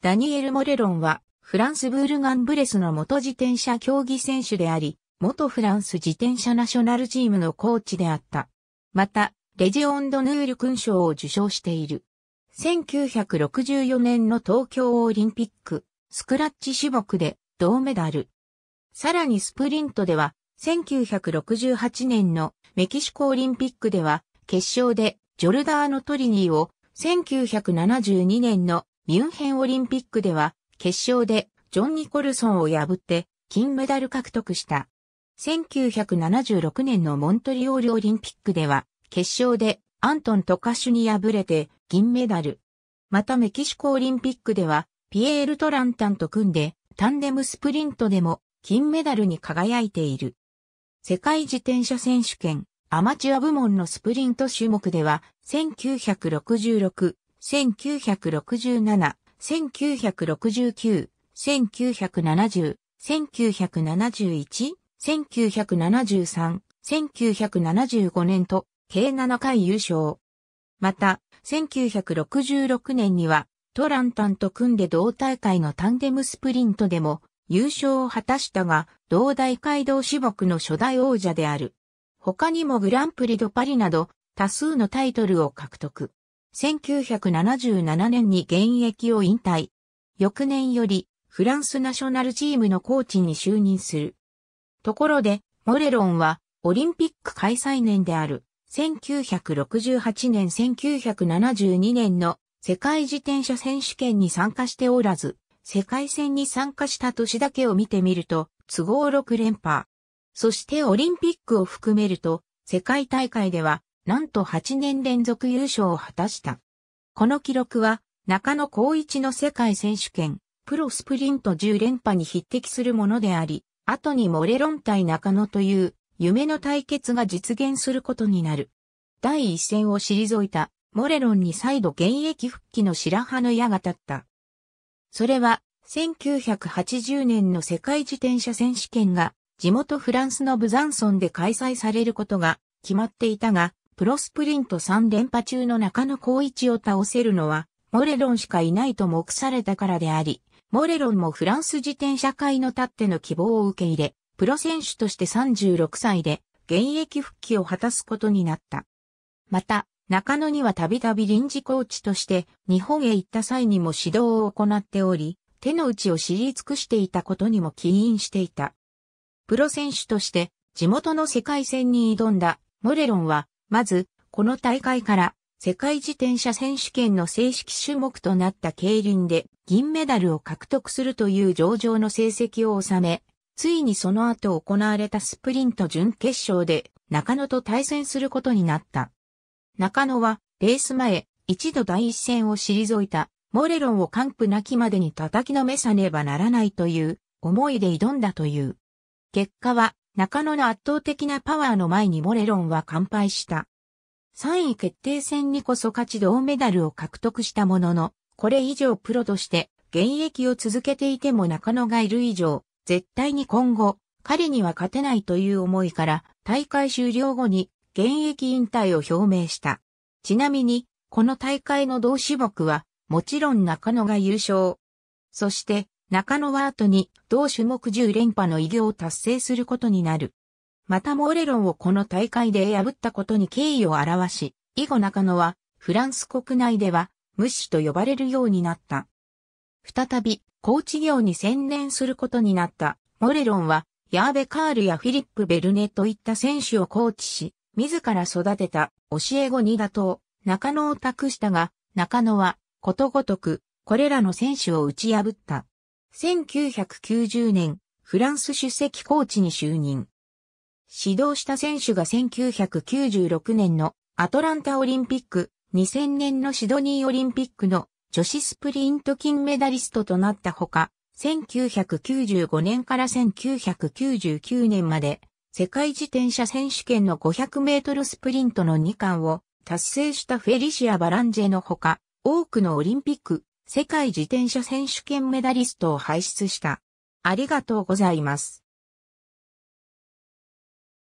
ダニエル・モレロンは、フランスブールガンブレスの元自転車競技選手であり、元フランス自転車ナショナルチームのコーチであった。また、レジオンド・ヌール勲章を受賞している。1964年の東京オリンピック、スクラッチ種目で銅メダル。さらにスプリントでは、1968年のメキシコオリンピックでは、決勝でジョルダーノ・トリニーを、1972年のミュンヘンオリンピックでは、決勝でジョン・ニコルソンを破って金メダル獲得した。1976年のモントリオールオリンピックでは、決勝でアントン・トカシュに敗れて銀メダル。またメキシコオリンピックでは、ピエール・トランタンと組んで、タンデムスプリントでも金メダルに輝いている。世界自転車選手権アマチュア部門のスプリント種目では1966、1967、1969、1970、1971、1973、1975年と計7回優勝。また、1966年にはトランタンと組んで同大会のタンデムスプリントでも優勝を果たしたが、同大会同種目の初代王者である。他にもグランプリドパリなど多数のタイトルを獲得。1977年に現役を引退。翌年より、フランスナショナルチームのコーチに就任する。ところで、モレロンは、オリンピック開催年である、1968年1972年の世界自転車選手権に参加しておらず、世界戦に参加した年だけを見てみると、都合6連覇。そしてオリンピックを含めると、世界大会ではなんと8年連続優勝を果たした。この記録は、中野光一の世界選手権、プロスプリント10連覇に匹敵するものであり、後にモレロン対中野という夢の対決が実現することになる。第一線を退いたモレロンに再度現役復帰の白羽の矢が立った。それは1980年の世界自転車選手権が地元フランスのブザンソンで開催されることが決まっていたが、プロスプリント3連覇中の中野光一を倒せるのは、モレロンしかいないと目されたからであり、モレロンもフランス自転車界のたっての希望を受け入れ、プロ選手として36歳で現役復帰を果たすことになった。また、中野にはたびたび臨時コーチとして日本へ行った際にも指導を行っており、手の内を知り尽くしていたことにも起因していた。プロ選手として地元の世界戦に挑んだモレロンはまず、この大会から世界自転車選手権の正式種目となった競輪で銀メダルを獲得するという上々の成績を収め、ついにその後行われたスプリント準決勝で中野と対戦することになった。中野はレース前、一度第一戦を退いたモレロンを完膚なきまでに叩きのめさねばならないという思いで挑んだという。結果は中野の圧倒的なパワーの前にモレロンは完敗した。3位決定戦にこそ勝ち銅メダルを獲得したものの、これ以上プロとして現役を続けていても中野がいる以上、絶対に今後、彼には勝てないという思いから、大会終了後に現役引退を表明した。ちなみに、この大会の同種目は、もちろん中野が優勝。そして、中野は後に同種目10連覇の偉業を達成することになる。またモーレロンをこの大会で破ったことに敬意を表し、以後中野はフランス国内では無視と呼ばれるようになった。再び、コーチ業に専念することになったモレロンは、ヤーベカールやフィリップ・ベルネといった選手をコーチし、自ら育てた教え子に打倒、中野を託したが、中野はことごとく、これらの選手を打ち破った。1990年、フランス主席コーチに就任。指導した選手が1996年のアトランタオリンピック、2000年のシドニーオリンピックの女子スプリント金メダリストとなったほか、1995年から1999年まで世界自転車選手権の500メートルスプリントの2冠を達成したフェリシア・バランジェのほか、多くのオリンピック、世界自転車選手権メダリストを輩出した。ありがとうございます。